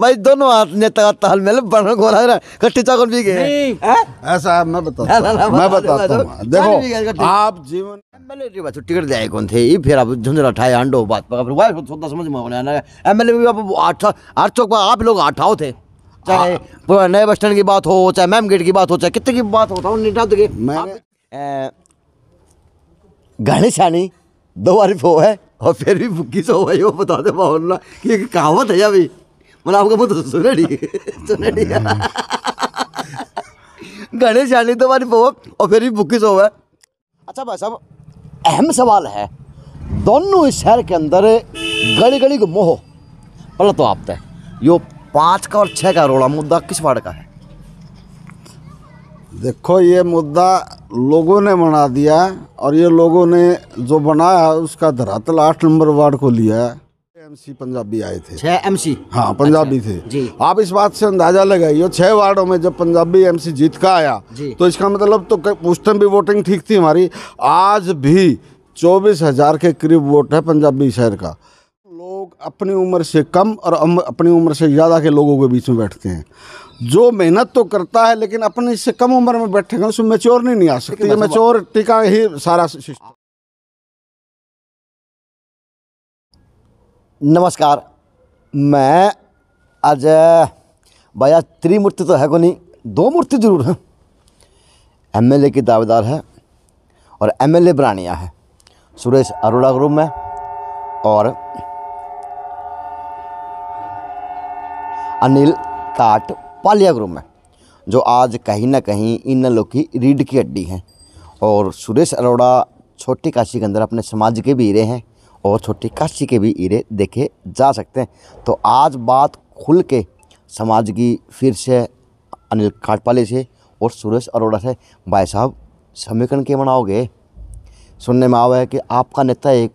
भाई दोनों हाथ नेता का ताल मेल बड़ा गोला ना कट्टी चाकू भी गए ऐसा मैं बताता हूं मैं बताता हूं देखो आप जीवन एमएलए की बात टिकट दे कौन थे ये फिर आप झुंझला ठाए अंडो बात पर फिर वाइफ को समझ में आने आना एमएलए भी आप आठ आठ चौक पर आप लोग आठाओ थे चाहे हाँ। नए बस स्टैंड की बात हो चाहे मैम गेट की बात हो चाहे कितने की बात होता तो हूँ निठा के गणेश दो बार फो है और फिर भी बुक्की सो भाई वो बता दे माहौल ना कि कहावत है अभी मला ಬಂತು ಸುನಡಿ ಸುನಡಿ गणेश जाने तो हमारी बहुत और फिर भी बुकिस हो अच्छा भाई साहब अहम सवाल है दोनों इस शहर के अंदर गली गली को मोह पहले तो आप तय यो पाँच का और छः का रोड़ा मुद्दा किस वार्ड का है देखो ये मुद्दा लोगों ने बना दिया और ये लोगों ने जो बनाया उसका धरातल आठ नंबर वार्ड को लिया है एमसी पंजाबी आए थे छह एमसी हाँ पंजाबी अच्छा, थे जी आप इस बात से अंदाजा लगाइए छह वार्डों में जब पंजाबी एमसी जीत का आया जी। तो इसका मतलब तो उस टाइम भी वोटिंग ठीक थी हमारी आज भी चौबीस हजार के करीब वोट है पंजाबी शहर का लोग अपनी उम्र से कम और अपनी उम्र से ज़्यादा के लोगों के बीच में बैठते हैं जो मेहनत तो करता है लेकिन अपने इससे कम उम्र में बैठेगा उसमें मेच्योर नहीं, नहीं आ सकती मेच्योरिटी का ही सारा सिस्टम नमस्कार मैं आज भैया त्रिमूर्ति तो है को नहीं दो मूर्ति जरूर हैं एमएलए की दावेदार है और एमएलए बरानिया है सुरेश अरोड़ा ग्रुप में और अनिल ताट पालिया ग्रुप में जो आज कहीं ना कहीं इन लोग की रीढ़ की हड्डी हैं और सुरेश अरोड़ा छोटी काशी के अंदर अपने समाज के भी हीरे हैं और छोटी काशी के भी ईरे देखे जा सकते हैं तो आज बात खुल के समाज की फिर से अनिल खाटपाले से और सुरेश अरोड़ा से भाई साहब समीकरण के बनाओगे सुनने में आवा है कि आपका नेता एक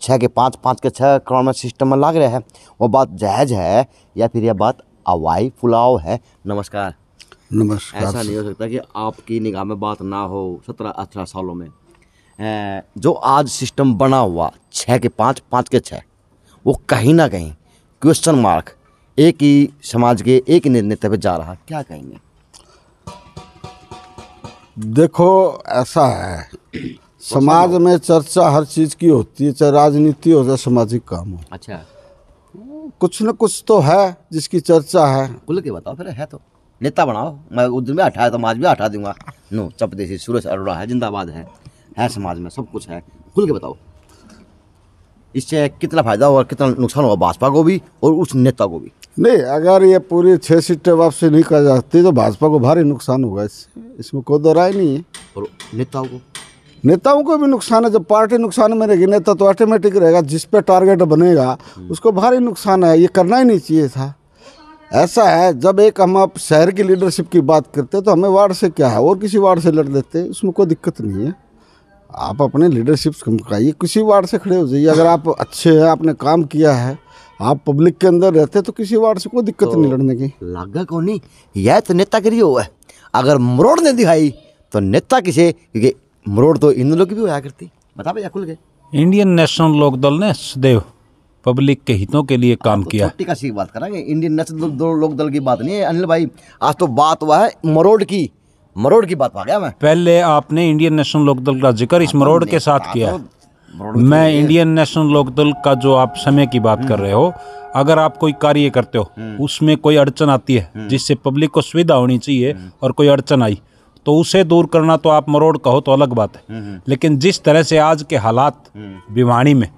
छः के पाँच पाँच के छः करोड़ में सिस्टम में लग रहा है वो बात जायज़ है या फिर यह बात अवाई फुलाव है नमस्कार नमस्कार ऐसा नहीं हो सकता कि आपकी निगाह में बात ना हो सत्रह अठारह सालों में जो आज सिस्टम बना हुआ छः के पाँच पाँच के छः वो कहीं ना कहीं क्वेश्चन मार्क एक ही समाज के एक निर्णय नेता पे जा रहा क्या कहेंगे देखो ऐसा है समाज में चर्चा हर चीज़ की होती है चाहे राजनीति हो चाहे सामाजिक काम हो अच्छा कुछ न कुछ तो है जिसकी चर्चा है खुल के बताओ फिर है तो नेता बनाओ मैं दिन भी हटाया तो आज भी हटा दूंगा नो चपदेसी सूरज अरोड़ा है जिंदाबाद है है समाज में सब कुछ है खुल के बताओ इससे कितना फ़ायदा होगा कितना नुकसान होगा भाजपा को भी और उस नेता को भी नहीं अगर ये पूरी छः सीटें वापसी नहीं कर जाती तो भाजपा को भारी नुकसान होगा इससे इसमें कोई दो राय नहीं है और नेताओं को नेताओं को भी नुकसान है जब पार्टी नुकसान में रहेगी नेता तो ऑटोमेटिक रहेगा जिस पे टारगेट बनेगा हम्म। उसको भारी नुकसान है ये करना ही नहीं चाहिए था ऐसा है जब एक हम आप शहर की लीडरशिप की बात करते तो हमें वार्ड से क्या है और किसी वार्ड से लड़ लेते उसमें कोई दिक्कत नहीं है आप अपने लीडरशिप चमकाइए किसी वार्ड से खड़े हो जाइए अगर आप अच्छे हैं आपने काम किया है आप पब्लिक के अंदर रहते तो किसी वार्ड से कोई दिक्कत तो नहीं लड़ने की लागा को नहीं यह तो नेतागिरी हुआ है अगर मरोड़ ने दिखाई तो नेता किसे क्योंकि मरोड़ तो इन लोग की भी होया करती बता भैया खुल गए इंडियन नेशनल लोक दल ने सदैव पब्लिक के हितों के लिए काम तो किया का सी बात करेंगे इंडियन नेशनल लोक दल की बात नहीं है अनिल भाई आज तो बात हुआ है मरोड़ की मरोड़ की बात आ गया मैं पहले आपने इंडियन नेशनल लोकदल का जिक्र इस हाँ, तो मरोड़ के साथ हाँ, किया तो तो मैं इंडियन नेशनल लोकदल का जो आप समय की बात कर रहे हो हम्म। अगर आप कोई कार्य करते हो हम्म। उसमें कोई अड़चन आती है हम्म। जिससे पब्लिक को सुविधा होनी चाहिए और कोई अड़चन आई तो उसे दूर करना तो आप मरोड़ कहो तो अलग बात है लेकिन जिस तरह से आज के हालात बीमारी में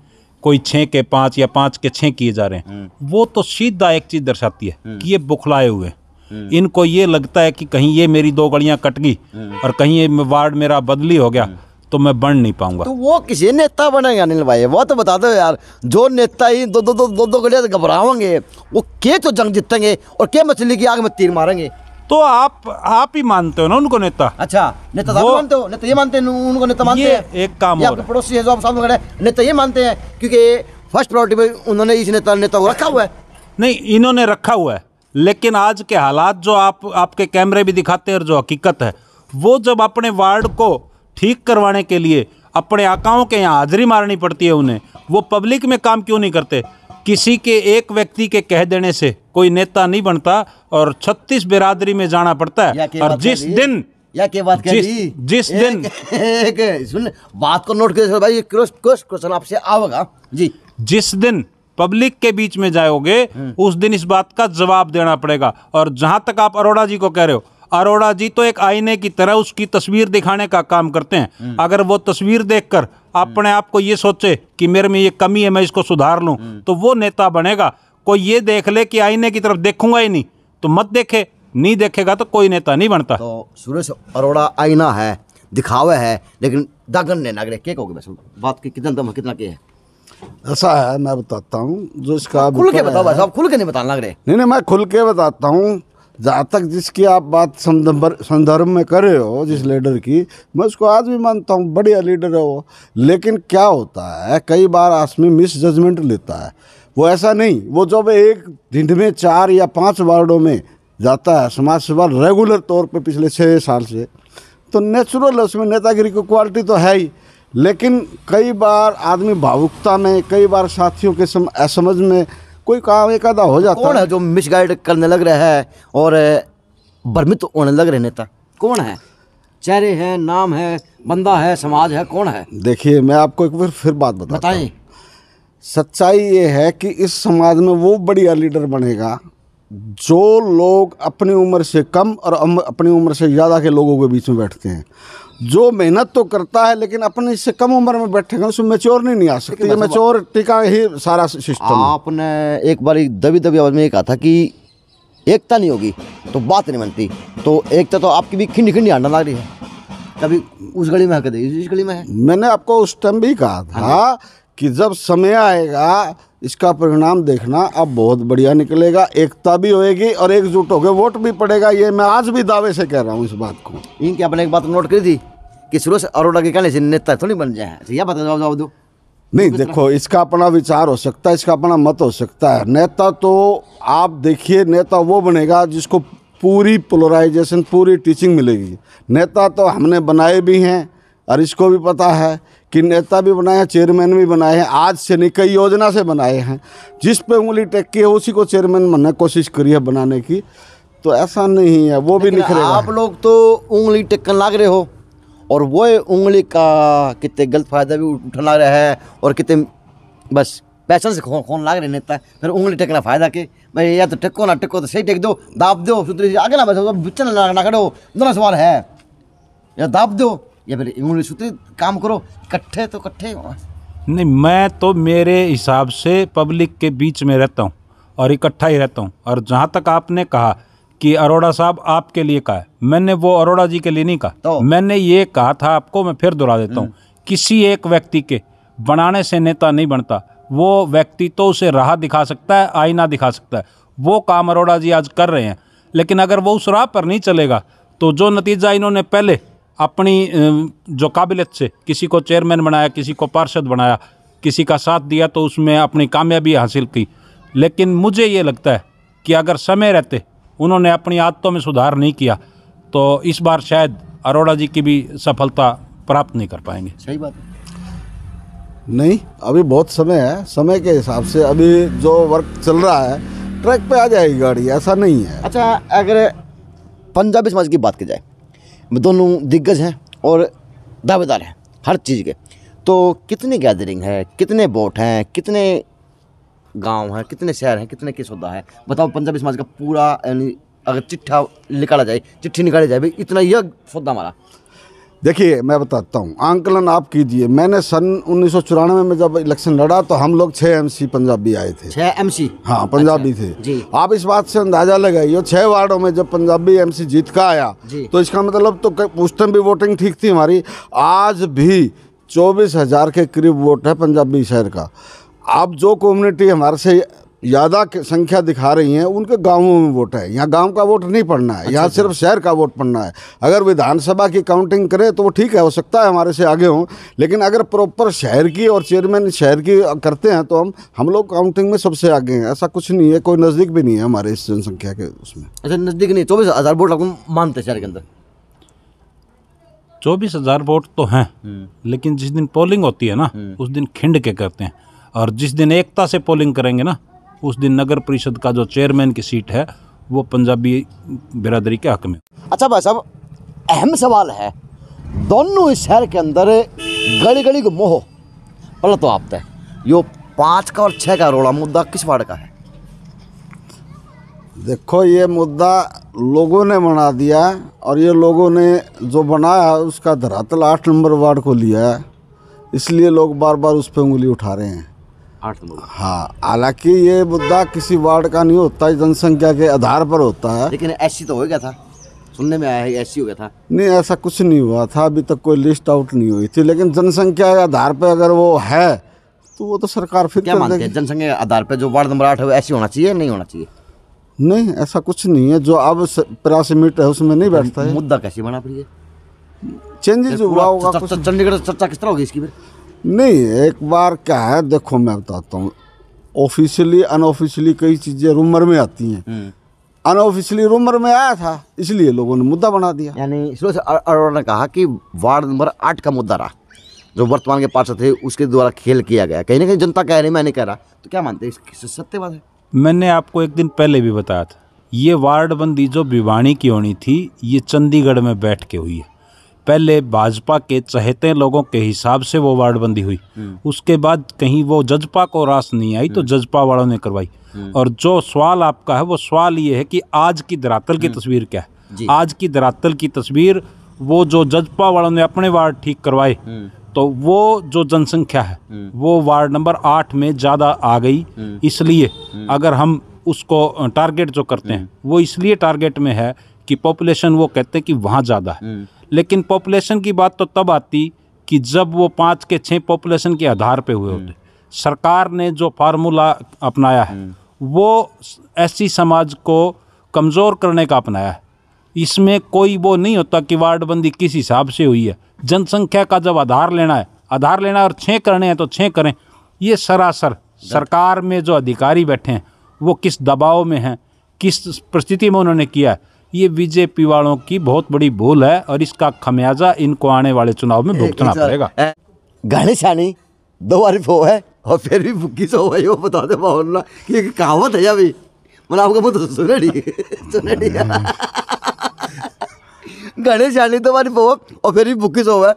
कोई छः के पाँच या पाँच के छः किए जा रहे हैं वो तो सीधा एक चीज़ दर्शाती है कि ये बुखलाए हुए हैं हम्म। इनको ये लगता है कि कहीं ये मेरी दो गलियां कट गई हम्म। और कहीं ये वार्ड मेरा बदली हो गया हम्म। तो मैं बन नहीं पाऊंगा तो वो किसी नेता बनेगा अनिल भाई वो तो बता दो यार जो नेता ही दो दो दो दो दो गलियां घबराएंगे वो के तो जंग जीतेंगे और के मछली की आग में तीर मारेंगे तो आप आप ही मानते हो ना उनको नेता अच्छा नेता तो वो, मानते हो नेता ये मानते हैं उनको नेता मानते हैं एक काम ये आपके पड़ोसी है जो आप सामने खड़े नेता ये मानते हैं क्योंकि फर्स्ट प्रायोरिटी में उन्होंने इस नेता नेता को रखा हुआ है नहीं इन्होंने रखा हुआ है लेकिन आज के हालात जो आप आपके कैमरे भी दिखाते हैं और जो हकीकत है वो जब अपने वार्ड को ठीक करवाने के लिए अपने आकाओं के यहाँ हाजिरी मारनी पड़ती है उन्हें वो पब्लिक में काम क्यों नहीं करते किसी के एक व्यक्ति के कह देने से कोई नेता नहीं बनता और छत्तीस बिरादरी में जाना पड़ता है और जिस दिन या क्या बात कर जिस, जिस एक, दिन एक, एक, सुन बात को नोट कर भाई क्वेश्चन आपसे आवेगा जी जिस दिन पब्लिक के बीच में जाओगे हम्म। उस दिन इस बात का जवाब देना पड़ेगा और जहां तक आप अरोड़ा जी को कह रहे हो अरोड़ा जी तो एक आईने की तरह उसकी तस्वीर दिखाने का काम करते हैं हम्म। अगर वो तस्वीर देखकर हम्म। अपने आप को ये सोचे कि मेरे में ये कमी है मैं इसको सुधार लूं तो वो नेता बनेगा कोई ये देख ले कि आईने की तरफ देखूंगा ही नहीं तो मत देखे नहीं देखेगा तो कोई नेता नहीं बनता तो सुरेश अरोड़ा आईना है दिखावे है लेकिन दागन ने नागरिक के कहोगे बात कितना दम कितना के है ऐसा है मैं बताता हूँ जो इसका खुल के बताओ भाई साहब खुल के नहीं बताना लग रहे नहीं नहीं मैं खुल के बताता हूँ जहाँ तक जिसकी आप बात संदर्भ में कर रहे हो जिस लीडर की मैं उसको आज भी मानता हूँ बढ़िया लीडर है वो लेकिन क्या होता है कई बार आसमी मिस जजमेंट लेता है वो ऐसा नहीं वो जब एक दिन में चार या पाँच वार्डों में जाता है समाज सेवा रेगुलर तौर पर पिछले छः साल से तो नेचुरल उसमें नेतागिरी की क्वालिटी तो है ही लेकिन कई बार आदमी भावुकता में कई बार साथियों के सम, समझ में कोई काम एक आधा हो जाता कौन है जो मिसगाइड करने लग रहा है और भ्रमित होने लग रहे नेता कौन है चेहरे हैं नाम है बंदा है समाज है कौन है देखिए मैं आपको एक बार फिर बात बताता बताएं सच्चाई ये है कि इस समाज में वो बढ़िया लीडर बनेगा जो लोग अपनी उम्र से कम और अपनी उम्र से ज़्यादा के लोगों के बीच में बैठते हैं जो मेहनत तो करता है लेकिन अपने इससे कम उम्र में बैठेगा उसमें मेच्योर नहीं, नहीं आ सकती ये मेच्योर तो टीका ही सारा सिस्टम आपने एक बार दबी दबी आवाज़ में ये कहा था कि एकता नहीं होगी तो बात नहीं बनती तो एकता तो आपकी भी खिंडी खिंडी आंडा लग रही है कभी उस गली में हक दी इस गली में है मैंने आपको उस टाइम भी कहा हाँ था कि जब समय आएगा इसका परिणाम देखना अब बहुत बढ़िया निकलेगा एकता भी होएगी और एकजुट होकर वोट भी पड़ेगा ये मैं आज भी दावे से कह रहा हूँ इस बात को इनकी आपने एक बात नोट करी थी कि से अरोड़ा के कहने से नेता थोड़ी बन जाए यह बता जवाब जवाब दो नहीं देखो इसका अपना विचार हो सकता है इसका अपना मत हो सकता है नेता तो आप देखिए नेता वो बनेगा जिसको पूरी पोलराइजेशन पूरी टीचिंग मिलेगी नेता तो हमने बनाए भी हैं और इसको भी पता है कि नेता भी बनाए हैं चेयरमैन भी बनाए हैं आज से नहीं कई योजना से बनाए हैं जिस पे उंगली टेक है उसी को चेयरमैन बनने कोशिश करी है बनाने की तो ऐसा नहीं है वो भी निकले आप लोग तो उंगली टेकन लाग रहे हो और वो उंगली का कितने गलत फायदा भी उठना रहा है और कितने बस पैसन से खोन खोन लाग रहे नेता फिर उंगली टेकना फायदा के भाई या तो टेको ना टेको तो सही टेक दो दाब दो सुतरी आगे ना बस बिचन ना खड़े हो दोनों सवाल है या दाब दो या फिर इमोल सूत्री काम करो इकट्ठे तो इकट्ठे नहीं मैं तो मेरे हिसाब से पब्लिक के बीच में रहता हूँ और इकट्ठा ही रहता हूँ और जहाँ तक आपने कहा कि अरोड़ा साहब आपके लिए कहा है मैंने वो अरोड़ा जी के लिए नहीं कहा तो, मैंने ये कहा था आपको मैं फिर दोहरा देता हूँ हम्म। किसी एक व्यक्ति के बनाने से नेता नहीं बनता वो व्यक्ति तो उसे राह दिखा सकता है आईना दिखा सकता है वो काम अरोड़ा जी आज कर रहे हैं लेकिन अगर वो उस राह पर नहीं चलेगा तो जो नतीजा इन्होंने पहले अपनी जो काबिलियत से किसी को चेयरमैन बनाया किसी को पार्षद बनाया किसी का साथ दिया तो उसमें अपनी कामयाबी हासिल की लेकिन मुझे ये लगता है कि अगर समय रहते उन्होंने अपनी आदतों में सुधार नहीं किया तो इस बार शायद अरोड़ा जी की भी सफलता प्राप्त नहीं कर पाएंगे सही बात नहीं अभी बहुत समय है समय के हिसाब से अभी जो वर्क चल रहा है ट्रैक पे आ जाएगी गाड़ी ऐसा नहीं है अच्छा अगर पंजाबी समाज की बात की जाए दोनों दिग्गज हैं और दावेदार हैं हर चीज़ के तो कितनी गैदरिंग है कितने बोट हैं कितने गांव हैं कितने शहर हैं कितने किसौदा है बताओ पंजाबी समाज का पूरा यानी अगर चिट्ठा निकाला जाए चिट्ठी निकाली जाए भाई इतना यह सौदा हमारा देखिए मैं बताता हूँ आंकलन आप कीजिए मैंने सन उन्नीस में जब इलेक्शन लड़ा तो हम लोग छः एमसी पंजाबी आए थे छः एमसी हाँ पंजाबी अच्छा, थे जी। आप इस बात से अंदाजा लगाइए छः वार्डों में जब पंजाबी एमसी जीत का आया तो इसका मतलब तो उस टाइम भी वोटिंग ठीक थी हमारी आज भी चौबीस हज़ार के करीब वोट है पंजाबी शहर का अब जो कम्युनिटी हमारे से ज़्यादा संख्या दिखा रही हैं उनके गांवों में वोट है यहाँ गांव का वोट नहीं पड़ना है अच्छा, यहाँ अच्छा। सिर्फ शहर का वोट पड़ना है अगर विधानसभा की काउंटिंग करें तो वो ठीक है हो सकता है हमारे से आगे हों लेकिन अगर प्रॉपर शहर की और चेयरमैन शहर की करते हैं तो हम हम लोग काउंटिंग में सबसे आगे हैं ऐसा कुछ नहीं है कोई नज़दीक भी नहीं है हमारे इस जनसंख्या के उसमें अच्छा नज़दीक नहीं चौबीस हज़ार वोट आपको मानते शहर के अंदर चौबीस हज़ार वोट तो हैं हम्म। लेकिन जिस दिन पोलिंग होती है ना हम्म। उस दिन खिंड के करते हैं और जिस दिन एकता से पोलिंग करेंगे ना उस दिन नगर परिषद का जो चेयरमैन की सीट है वो पंजाबी बिरादरी के हक में अच्छा भाई साहब अहम सवाल है दोनों इस शहर के अंदर गली गली को मोह पल तो आप यो पाँच का और छः का रोड़ा मुद्दा किस वार्ड का है देखो ये मुद्दा लोगों ने बना दिया और ये लोगों ने जो बनाया उसका धरातल आठ नंबर वार्ड को लिया है इसलिए लोग बार बार उस पर उंगली उठा रहे हैं आठ नंबर हाँ हालांकि ये मुद्दा किसी वार्ड का नहीं होता जनसंख्या के आधार पर होता है लेकिन ऐसी तो हो गया था सुनने में आया है ऐसी हो गया था नहीं ऐसा कुछ नहीं हुआ था अभी तक कोई लिस्ट आउट नहीं हुई थी लेकिन जनसंख्या के आधार पर अगर वो है तो वो तो सरकार फिर क्या मानते हैं जनसंख्या के आधार पर जो वार्ड नंबर आठ है ऐसी होना चाहिए नहीं होना चाहिए नहीं ऐसा कुछ नहीं है जो अब प्रासमिट है उसमें नहीं बैठता है मुद्दा कैसे बना पड़ी है चेंजेस हुआ होगा चंडीगढ़ चर्चा किस तरह होगी इसकी फिर नहीं एक बार क्या है देखो मैं बताता हूँ ऑफिशियली अनऑफिशियली कई चीज़ें रूमर में आती हैं अनऑफिशियली हम्म। रूमर में आया था इसलिए लोगों ने मुद्दा बना दिया यानी इसलिए अरोड़ा ने कहा कि वार्ड नंबर आठ का मुद्दा रहा जो वर्तमान के पार्षद थे उसके द्वारा खेल किया गया कहीं ना कहीं जनता कह रही मैं नहीं कह रहा तो क्या मानते हैं सत्य बात है मैंने आपको एक दिन पहले भी बताया था ये वार्ड बंदी जो भिवानी की होनी थी ये चंडीगढ़ में बैठ के हुई है पहले भाजपा के चहते लोगों के हिसाब से वो वार्ड बंदी हुई हम्म। उसके बाद कहीं वो जजपा को रास नहीं आई तो हम्म। जजपा वालों ने करवाई हम्म। और जो सवाल आपका है वो सवाल ये है कि आज की धरातल की तस्वीर क्या है आज की धरातल की तस्वीर वो जो जजपा वालों ने अपने वार्ड ठीक करवाए तो वो जो जनसंख्या है वो वार्ड नंबर आठ में ज़्यादा आ गई इसलिए अगर हम उसको टारगेट जो करते हैं वो इसलिए टारगेट में है कि पॉपुलेशन वो कहते हैं कि वहाँ ज़्यादा है लेकिन पॉपुलेशन की बात तो तब आती कि जब वो पाँच के छः पॉपुलेशन के आधार पे हुए होते सरकार ने जो फार्मूला अपनाया है वो ऐसी समाज को कमज़ोर करने का अपनाया है इसमें कोई वो नहीं होता कि वार्डबंदी किस हिसाब से हुई है जनसंख्या का जब आधार लेना है आधार लेना और छः करने हैं तो छः करें ये सरासर सरकार में जो अधिकारी बैठे हैं वो किस दबाव में हैं किस परिस्थिति में उन्होंने किया है ये बीजेपी वालों की बहुत बड़ी भूल है और इसका खमियाजा इनको आने वाले चुनाव में भुगतना पड़ेगा गाने गणेश दो बार फो है और फिर भी बुक्की सो भाई वो बता दे बाहुल्ला कि एक कहावत है अभी मतलब आपको तो बहुत सुने डी सुने डी गणेश आनी तो हमारी फो और फिर भी बुक्की सो है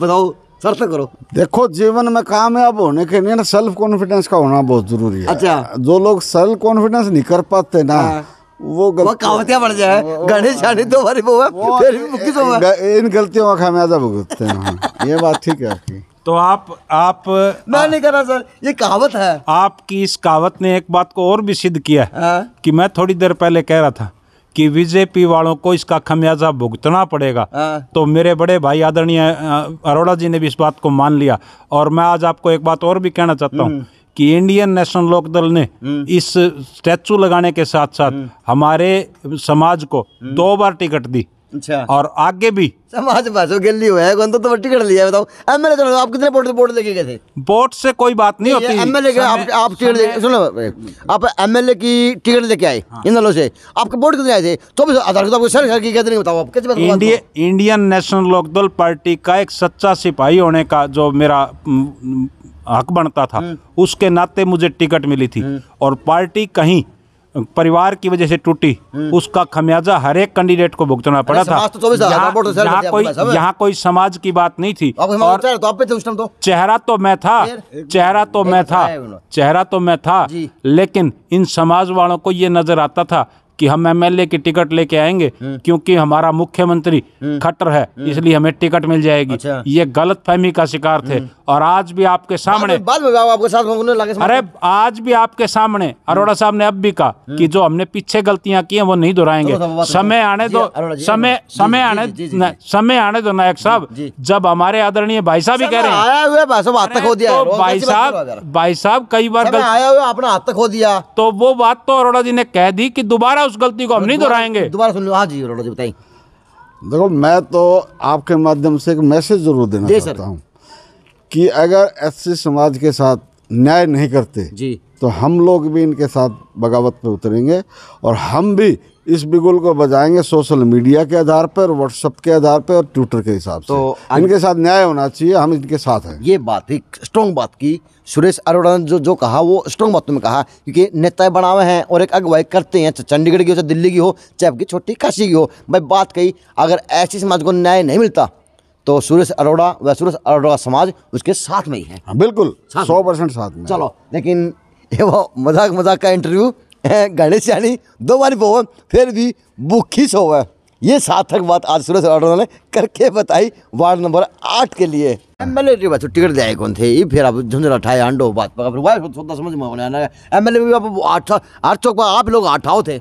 बताओ सार्थक करो देखो जीवन में कामयाब होने के लिए ना सेल्फ कॉन्फिडेंस का होना बहुत जरूरी है अच्छा जो लोग सेल्फ कॉन्फिडेंस नहीं कर पाते ना हाँ। वो कावतिया बढ़ जाए गणेश जाने हाँ। तो हमारी वो फिर भी मुक्की इन गलतियों का खामियाजा भुगतते हैं हाँ। ये बात ठीक है आपकी तो आप आप मैं नहीं कर रहा सर ये कहावत है आपकी इस कहावत ने एक बात को और भी सिद्ध किया है हाँ। कि मैं थोड़ी देर पहले कह रहा था कि बीजेपी वालों को इसका खमियाजा भुगतना पड़ेगा तो मेरे बड़े भाई आदरणीय अरोड़ा जी ने भी इस बात को मान लिया और मैं आज आपको एक बात और भी कहना चाहता हूँ हम्म। कि इंडियन नेशनल लोकदल ने हम्म। इस स्टैचू लगाने के साथ साथ हम्म। हमारे समाज को हम्म। दो बार टिकट दी अच्छा और आगे भी समाज भाषा गिल्ली हुआ है तो, तो टिकट लिया बताओ एमएलए चलो आप कितने वोट वोट लेके गए थे वोट से कोई बात नहीं होती एमएलए के आप आप टिकट लेके सुनो आप एमएलए की टिकट लेके आए हाँ। इन दलों से आपके वोट कितने आए थे तो भी आधार हजार आपको सर घर की कहते नहीं बताओ आप कैसे बताओ India Indian national Lokdal party का एक सच्चा सिपाही होने का जो मेरा हक बनता था हम्म। उसके नाते मुझे टिकट मिली थी हम्म। और पार्टी कहीं परिवार की वजह से टूटी हम्म। उसका खमियाजा हर एक कैंडिडेट को भुगतना पड़ा था तो यहाँ कोई यहाँ कोई समाज की बात नहीं थी और तो, तो चेहरा तो मैं था तो तो चेहरा तो मैं था चेहरा तो मैं था लेकिन इन समाज वालों को ये नजर आता था कि हम एमएलए की टिकट लेके आएंगे हम्म। क्योंकि हमारा मुख्यमंत्री हम्म। खट्टर है हम्म। इसलिए हमें टिकट मिल जाएगी अच्छा। ये गलत फहमी का शिकार थे और आज भी आपके सामने बाद में, बाद में आपके साथ अरे आज भी आपके सामने अरोड़ा साहब ने अब भी कहा कि जो हमने पीछे गलतियां की हैं वो नहीं दोहराएंगे तो समय आने दो समय समय आने समय आने दो नायक साहब जब हमारे आदरणीय भाई साहब ही कह रहे हैं भाई साहब तो भाई साहब कई बार आया हुआ आपने हाथ तक हो दिया तो वो बात तो अरोड़ा जी ने कह दी की दोबारा है उस गलती को हम नहीं दोहराएंगे दोबारा सुन लो हाँ जी रोडो जी बताइए देखो मैं तो आपके माध्यम से एक मैसेज जरूर देना दे चाहता हूँ कि अगर एस समाज के साथ न्याय नहीं करते जी तो हम लोग भी इनके साथ बगावत पे उतरेंगे और हम भी इस बिगुल को बजाएंगे सोशल मीडिया के आधार पर व्हाट्सएप के आधार पर और ट्विटर के हिसाब से तो इनके साथ न्याय होना चाहिए हम इनके साथ हैं ये बात एक स्ट्रॉन्ग बात की सुरेश अरोड़ा ने जो जो कहा वो स्ट्रॉन्ग बातों में कहा क्योंकि नेता बनावे हैं और एक अगुवाई करते हैं चाहे चंडीगढ़ की हो चाहे दिल्ली की हो चाहे आपकी छोटी काशी की हो भाई बात कही अगर ऐसी समाज को न्याय नहीं मिलता तो सुरेश अरोड़ा व सुरेश अरोड़ा समाज उसके साथ में ही है हाँ, बिल्कुल सौ परसेंट साथ में चलो लेकिन ये वो मजाक मजाक का इंटरव्यू गणेश यानी दो बार पोवे फिर भी बुखी है ये सार्थक बात आज सुरेश अरोड़ा ने करके बताई वार्ड नंबर आठ के लिए एमएलए रे बात टिकट दे कौन थे ये फिर आप झुंझुन उठाए अंडो बात सोता समझ में एम एल ए भी अब आठ आठ चौक पर आप लोग आठाओ थे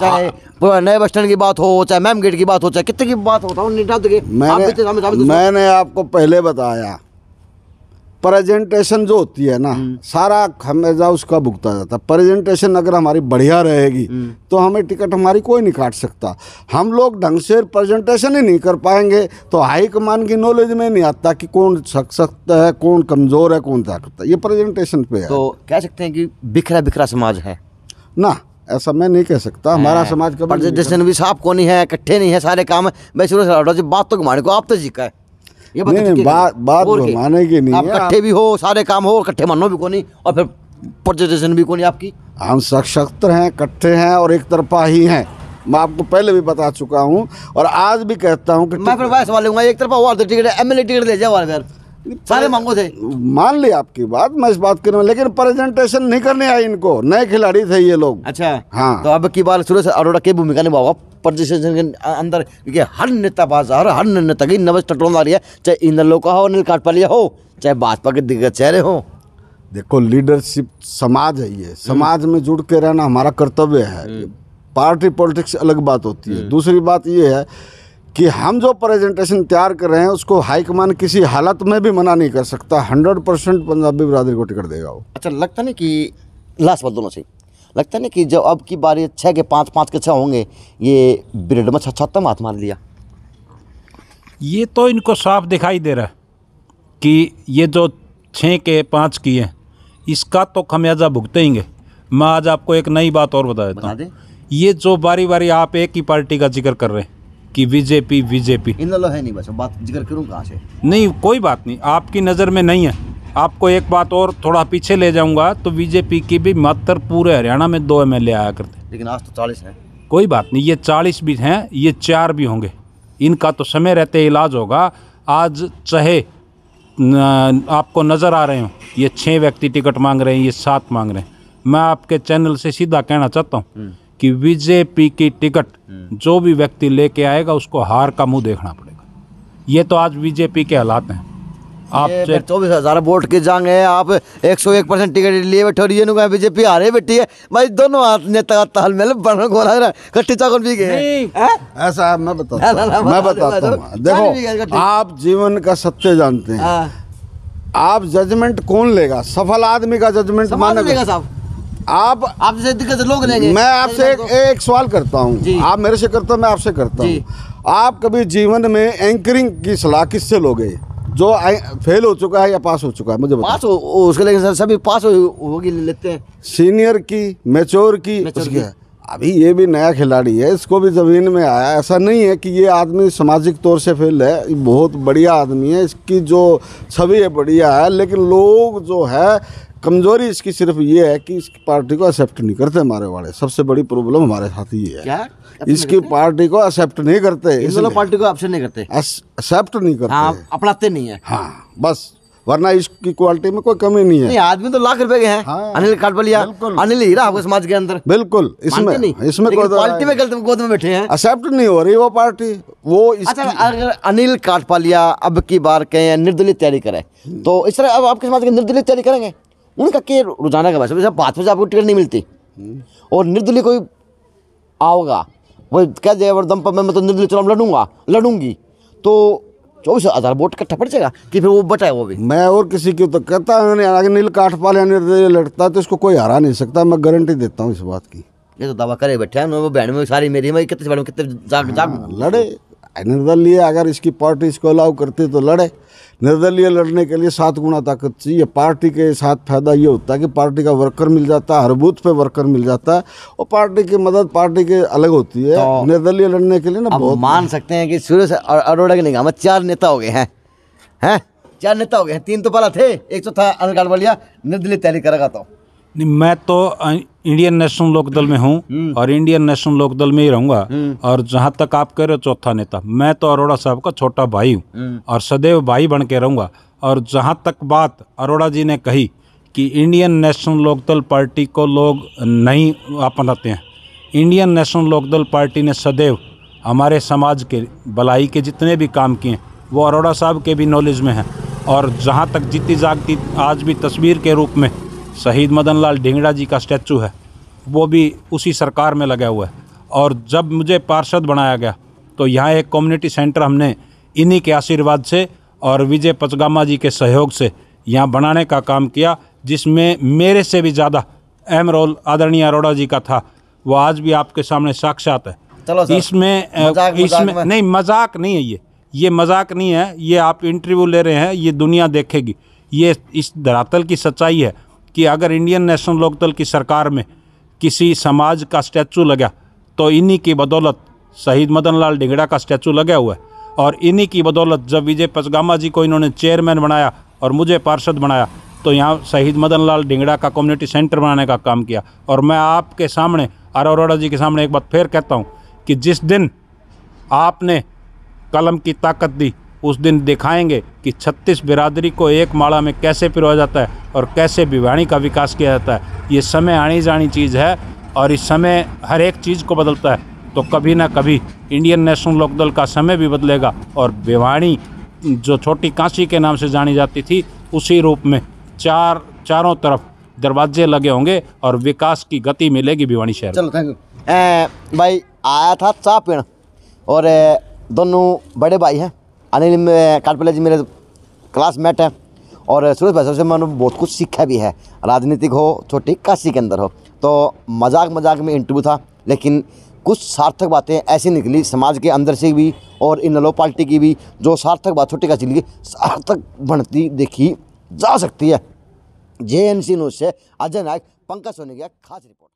चाहे नए बस स्टैंड की बात हो चाहे मैम गेट की बात हो चाहे कितने की बात होता हूँ मैंने, मैंने आपको पहले बताया प्रेजेंटेशन जो होती है ना हम्म। सारा हमेशा उसका भुगता जाता है प्रेजेंटेशन अगर हमारी बढ़िया रहेगी हम्म। तो हमें टिकट हमारी कोई नहीं काट सकता हम लोग ढंग से प्रेजेंटेशन ही नहीं कर पाएंगे तो हाई कमान की नॉलेज में नहीं आता कि कौन सक सकता है कौन कमज़ोर है कौन ताकत है ये प्रेजेंटेशन पे है तो कह सकते हैं कि बिखरा बिखरा समाज है ना ऐसा मैं नहीं कह सकता हमारा समाज का प्रेजेंटेशन भी साफ को नहीं है इकट्ठे नहीं है सारे काम है भाई सूरज बात तो घुमाने को आप तो जीका है ये नहीं, नहीं, बात बात घुमाने की नहीं इकट्ठे भी हो सारे काम हो इकट्ठे मानो भी को नहीं और फिर प्रेजेंटेशन भी को नहीं आपकी हम सशक्त हैं इकट्ठे हैं और एक तरफा ही हैं मैं आपको पहले भी बता चुका हूँ और आज भी कहता हूँ कि मैं फिर वैसे वाले एक तरफा और टिकट एम एल टिकट ले जाओ यार सारे मांगो थे मान ली आपकी बात मैं इस बात कर रहा लेकिन प्रेजेंटेशन नहीं करने आए इनको नए खिलाड़ी थे ये लोग अच्छा हाँ तो अब की बात सुरेश अरोड़ा की भूमिका ने बाबा प्रेजेंटेशन के अंदर क्योंकि हर नेता पास हर हर नेता की नवज टटोन आ रही है चाहे लोग का हो अनिल काटपालिया हो चाहे भाजपा के दिग्गज चेहरे हो देखो लीडरशिप समाज है ये हम्म। समाज में जुड़ के रहना हमारा कर्तव्य है हम्म। पार्टी पॉलिटिक्स अलग बात होती है हम्म। दूसरी बात ये है कि हम जो प्रेजेंटेशन तैयार कर रहे हैं उसको हाईकमान किसी हालत में भी मना नहीं कर सकता हंड्रेड परसेंट पंजाबी बरदरी को टिकट देगा वो अच्छा लगता नहीं कि लास्ट बात दोनों से लगता नहीं कि जब अब की बारी छः के पाँच पाँच के छः होंगे ये ब्रेड में छत्तम हाथ मार लिया ये तो इनको साफ दिखाई दे रहा है कि ये जो छः के पाँच की है इसका तो खमियाजा भुगतेंगे मैं आज आपको एक नई बात और बता देता हूँ ये जो बारी बारी आप एक ही पार्टी का जिक्र कर रहे हैं कि बीजेपी बीजेपी इन लो है नहीं बस बात जिक्र करूँ कहाँ से नहीं कोई बात नहीं आपकी नज़र में नहीं है आपको एक बात और थोड़ा पीछे ले जाऊंगा तो बीजेपी की भी मात्र पूरे हरियाणा में दो एम आया करते लेकिन आज तो चालीस है कोई बात नहीं ये चालीस भी हैं ये चार भी होंगे इनका तो समय रहते इलाज होगा आज चाहे आपको नज़र आ रहे हो ये छः व्यक्ति टिकट मांग रहे हैं ये सात मांग रहे हैं मैं आपके चैनल से सीधा कहना चाहता हूँ हम्म। कि बीजेपी की टिकट हम्म। जो भी व्यक्ति लेके आएगा उसको हार का मुंह देखना पड़ेगा ये तो आज बीजेपी के हालात हैं आप चौबीस हजार वोट की जंग है आप एक सौ एक परसेंट टिकट लिए बैठे और ये बीजेपी हारे बैठी है भाई दोनों हाथ नेता तालमेल बन कट्टी चाकल भी गए ऐसा मैं बताता मैं बताता हूँ देखो आप जीवन का सत्य जानते हैं हाँ। आप जजमेंट कौन लेगा सफल आदमी का जजमेंट मानेगा साहब आप आपसे दिक्कत लोग लेंगे मैं आपसे एक, एक सवाल करता हूँ आप मेरे से करते हो मैं आपसे करता हूँ आप कभी जीवन में एंकरिंग की सलाह किससे लोगे जो फेल हो चुका है या पास हो चुका है मुझे पास हो, उसके लिए सर सभी पास हो, होगी लेते हैं सीनियर की मेच्योर की, की। अभी ये भी नया खिलाड़ी है इसको भी ज़मीन में आया ऐसा नहीं है कि ये आदमी सामाजिक तौर से फेल है बहुत बढ़िया आदमी है इसकी जो छवि है बढ़िया है लेकिन लोग जो है कमजोरी इसकी सिर्फ ये है कि इस पार्टी को एक्सेप्ट नहीं करते हमारे वाले सबसे बड़ी प्रॉब्लम हमारे साथ ये है क्या इसकी पार्टी को एक्सेप्ट नहीं करते पार्टी को नहीं करते एक्सेप्ट नहीं करते हाँ, अपनाते नहीं है हाँ बस वरना इसकी क्वालिटी में कोई कमी नहीं है नहीं आदमी तो लाख रुपए के हैं हाँ, अनिल काटवलिया अनिल हीरा आपके समाज के अंदर बिल्कुल इसमें इसमें क्वालिटी तो- में गलत गोद में बैठे हैं एक्सेप्ट नहीं हो रही वो पार्टी वो अच्छा अगर अनिल काटपालिया अब की बार कहें निर्दलीय तैयारी करें तो इस तरह अब आपके समाज के निर्दलीय तैयारी करेंगे उनका के रोजाना का बस भाजपा से आपको टिकट नहीं मिलती और निर्दलीय कोई आओगा वो कह दे और दम पर मैं तो निर्दलीय चुनाव लड़ूंगा लड़ूंगी तो चौबीस हज़ार वोट इकट्ठा पड़ जाएगा कि फिर वो बटाए वो भी मैं और किसी को तो कहता हूँ अगर नील काठपाल या निर्दलीय लड़ता है तो इसको कोई हरा नहीं सकता मैं गारंटी देता हूँ इस बात की ये तो दावा करे बैठे हैं वो बहन में सारी मेरी मैं कितने कितने जाग जाग हाँ, लड़े निर्दलीय अगर इसकी पार्टी इसको अलाउ करती तो लड़े निर्दलीय लड़ने के लिए सात गुना ताकत चाहिए पार्टी के साथ फायदा ये होता है कि पार्टी का वर्कर मिल जाता है हर बूथ पे वर्कर मिल जाता है और पार्टी की मदद पार्टी के अलग होती है तो निर्दलीय लड़ने के लिए ना बहुत मान सकते हैं कि सुरेश अरोड़ा के निगम चार नेता हो गए हैं हैं चार नेता हो गए हैं तीन तो पहला थे एक तो था अनिल निर्दलीय तैयारी करेगा तो नहीं मैं तो इंडियन नेशनल लोकदल में हूँ हम्म। और इंडियन नेशनल लोकदल में ही रहूंगा हम्म। और जहाँ तक आप कह रहे हो चौथा नेता मैं तो अरोड़ा साहब का छोटा भाई हूँ हम्म। और सदैव भाई बन के रहूँगा और जहाँ तक बात अरोड़ा जी ने कही कि इंडियन नेशनल लोकदल पार्टी को लोग नहीं अपनाते हैं इंडियन नेशनल लोकदल पार्टी ने सदैव हमारे समाज के भलाई के जितने भी काम किए वो अरोड़ा साहब के भी नॉलेज में हैं और जहाँ तक जीती जागती आज भी तस्वीर के रूप में शहीद मदन लाल ढींगड़ा जी का स्टैचू है वो भी उसी सरकार में लगा हुआ है और जब मुझे पार्षद बनाया गया तो यहाँ एक कम्युनिटी सेंटर हमने इन्हीं के आशीर्वाद से और विजय पचगामा जी के सहयोग से यहाँ बनाने का काम किया जिसमें मेरे से भी ज़्यादा अहम रोल आदरणीय अरोड़ा जी का था वो आज भी आपके सामने साक्षात है चलो इसमें इसमें नहीं मजाक नहीं है ये ये मजाक नहीं है ये आप इंटरव्यू ले रहे हैं ये दुनिया देखेगी ये इस धरातल की सच्चाई है कि अगर इंडियन नेशनल लोकदल की सरकार में किसी समाज का स्टैचू लगा तो इन्हीं की बदौलत शहीद मदन लाल ढिंगड़ा का स्टैचू लगा हुआ है और इन्हीं की बदौलत जब विजय पचगामा जी को इन्होंने चेयरमैन बनाया और मुझे पार्षद बनाया तो यहाँ शहीद मदन लाल ढिंगड़ा का कम्युनिटी सेंटर बनाने का काम किया और मैं आपके सामने आर अरोड़ा जी के सामने एक बात फिर कहता हूँ कि जिस दिन आपने कलम की ताकत दी उस दिन दिखाएंगे कि छत्तीस बिरादरी को एक माड़ा में कैसे पिरोया जाता है और कैसे भिवाणी का विकास किया जाता है ये समय आनी जानी चीज़ है और इस समय हर एक चीज़ को बदलता है तो कभी ना कभी इंडियन नेशनल लोकदल का समय भी बदलेगा और भिवाणी जो छोटी कांसी के नाम से जानी जाती थी उसी रूप में चार चारों तरफ दरवाजे लगे होंगे और विकास की गति मिलेगी भिवाणी शहर चलो थैंक यू भाई आया था चाह पीण और दोनों बड़े भाई हैं अनिल काटपल्ला जी मेरे क्लासमेट हैं और सुरेश भाई से मैंने बहुत कुछ सीखा भी है राजनीतिक हो छोटी काशी के अंदर हो तो मजाक मजाक में इंटरव्यू था लेकिन कुछ सार्थक बातें ऐसी निकली समाज के अंदर से भी और इन लो पार्टी की भी जो सार्थक बात छोटी काशी लिए सार्थक बनती देखी जा सकती है जे एन सी न्यूज़ से अजय नायक पंकज सोनी की खास रिपोर्ट